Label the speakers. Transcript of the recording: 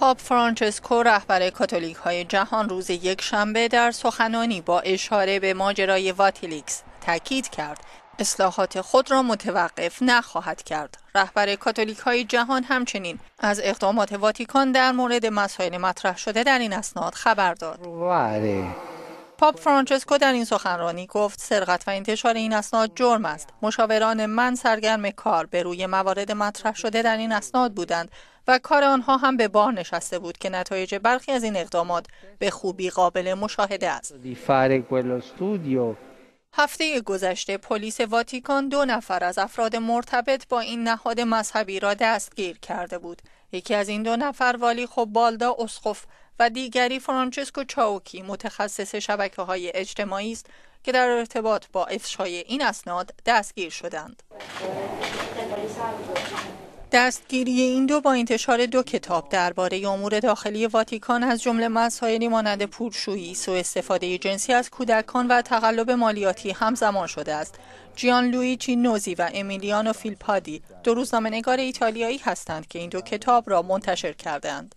Speaker 1: پاپ فرانچسکو رهبر کاتولیک های جهان روز یک شنبه در سخنانی با اشاره به ماجرای واتیلیکس تاکید کرد اصلاحات خود را متوقف نخواهد کرد. رهبر کاتولیک های جهان همچنین از اقدامات واتیکان در مورد مسائل مطرح شده در این اسناد خبر داد. پاپ فرانچسکو در این سخنرانی گفت سرقت و انتشار این اسناد جرم است مشاوران من سرگرم کار به روی موارد مطرح شده در این اسناد بودند و کار آنها هم به بار نشسته بود که نتایج برخی از این اقدامات به خوبی قابل مشاهده است هفته گذشته پلیس واتیکان دو نفر از افراد مرتبط با این نهاد مذهبی را دستگیر کرده بود. یکی از این دو نفر والی خوب بالدا و دیگری فرانچسکو چاوکی متخصص شبکه های اجتماعی است که در ارتباط با افشای این اسناد دستگیر شدند. دستگیری این دو با انتشار دو کتاب درباره امور داخلی واتیکان از جمله مسائلی مانند پولشویی، سوء استفاده جنسی از کودکان و تقلب مالیاتی همزمان شده است. جیان لویچی نوزی و امیلیانو فیلپادی دو نگار ایتالیایی هستند که این دو کتاب را منتشر کردند.